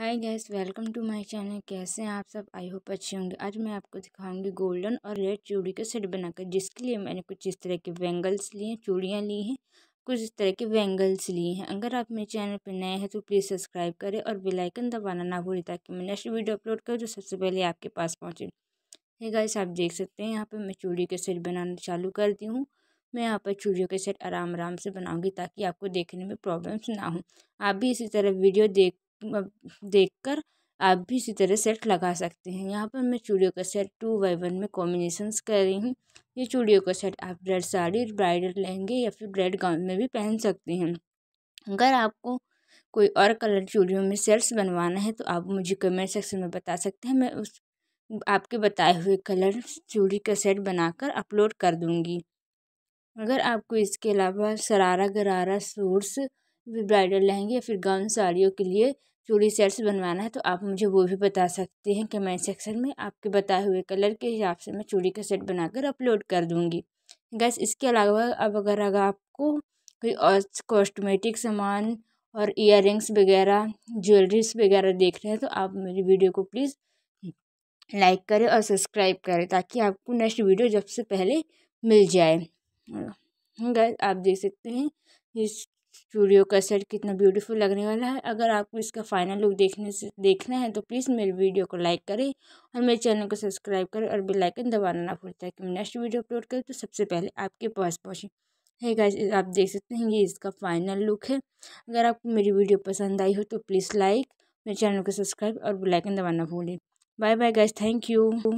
hi guys welcome to my channel कैसे हैं आप सब आई होप अच्छे होंगे आज मैं आपको दिखाऊंगी गोल्डन और रेड चूड़ी का सेट बनाकर जिसके लिए मैंने कुछ इस तरह के बैंगल्स लिए हैं चूड़ियाँ ली हैं कुछ इस तरह के बैंगल्स लिए हैं अगर आप मेरे चैनल पर नए हैं तो प्लीज़ सब्सक्राइब करें और बेलाइकन दबाना ना भूलें ताकि मैं नेक्स्ट वीडियो अपलोड करूँ जो सबसे पहले आपके पास पहुँचे है गैस आप देख सकते हैं यहाँ पर मैं चूड़ी के सेट बनाना चालू कर दी हूँ मैं यहाँ पर चूड़ियों के सेट आराम आराम से बनाऊंगी ताकि आपको देखने में प्रॉब्लम्स ना हो आप भी इसी तरह वीडियो देख देख कर आप भी इसी तरह सेट लगा सकते हैं यहाँ पर मैं चूड़ियों का सेट टू बाई वन में कॉम्बिनेशंस कर रही हूँ ये चूड़ियों का सेट आप रेड साड़ी ब्राइडल लहंगे या फिर ब्रेड गाउन में भी पहन सकते हैं अगर आपको कोई और कलर चूड़ियों में सेट्स बनवाना है तो आप मुझे कमेंट सेक्शन में बता सकते हैं मैं उस आपके बताए हुए कलर चूड़ी का सेट बनाकर अपलोड कर दूँगी अगर आपको इसके अलावा शरारा गरारा सूट्स ब्राइडल लहंगे या फिर गाउन साड़ियों के लिए चूड़ी सेट्स बनवाना है तो आप मुझे वो भी बता सकते हैं कमेंट सेक्शन में आपके बताए हुए कलर के हिसाब से मैं चूड़ी का सेट बनाकर अपलोड कर दूँगी गैस इसके अलावा अब अगर अगर आपको कोई और कॉस्मेटिक सामान और इयर वगैरह ज्वेलरीज वगैरह देख रहे हैं तो आप मेरी वीडियो को प्लीज़ लाइक करें और सब्सक्राइब करें ताकि आपको नेक्स्ट वीडियो जब से पहले मिल जाए गैस आप देख सकते हैं इस स्टूडियो का सेट कितना ब्यूटीफुल लगने वाला है अगर आपको इसका फाइनल लुक देखने से देखना है तो प्लीज़ मेरे वीडियो को लाइक करें और मेरे चैनल को सब्सक्राइब करें और बेल आइकन दबाना ना भूलें ताकि मैं नेक्स्ट वीडियो अपलोड करूँ तो सबसे पहले आपके पास पहुँचे है गाइस आप देख सकते हैं ये इसका फाइनल लुक है अगर आपको मेरी वीडियो पसंद आई हो तो प्लीज़ लाइक मेरे चैनल को सब्सक्राइब और बेलाइकन दबाना भूलें bye bye guys thank you